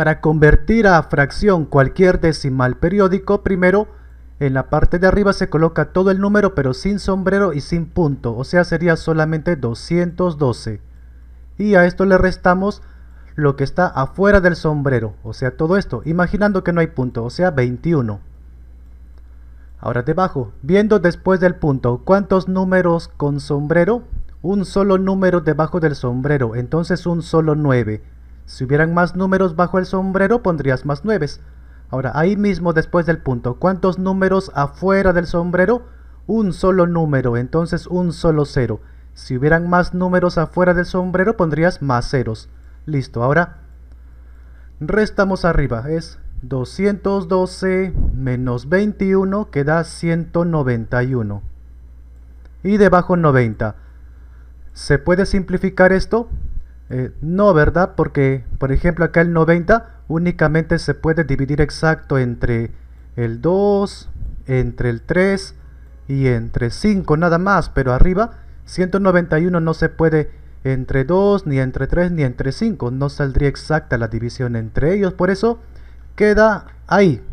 Para convertir a fracción cualquier decimal periódico, primero en la parte de arriba se coloca todo el número pero sin sombrero y sin punto, o sea sería solamente 212. Y a esto le restamos lo que está afuera del sombrero, o sea todo esto, imaginando que no hay punto, o sea 21. Ahora debajo, viendo después del punto, ¿cuántos números con sombrero? Un solo número debajo del sombrero, entonces un solo 9. Si hubieran más números bajo el sombrero, pondrías más 9. Ahora, ahí mismo después del punto, ¿cuántos números afuera del sombrero? Un solo número, entonces un solo cero. Si hubieran más números afuera del sombrero, pondrías más ceros. Listo, ahora restamos arriba, es 212 menos 21 queda 191. Y debajo 90. ¿Se puede simplificar esto? Eh, no, ¿verdad? Porque, por ejemplo, acá el 90 únicamente se puede dividir exacto entre el 2, entre el 3 y entre 5 nada más, pero arriba 191 no se puede entre 2, ni entre 3, ni entre 5, no saldría exacta la división entre ellos, por eso queda ahí,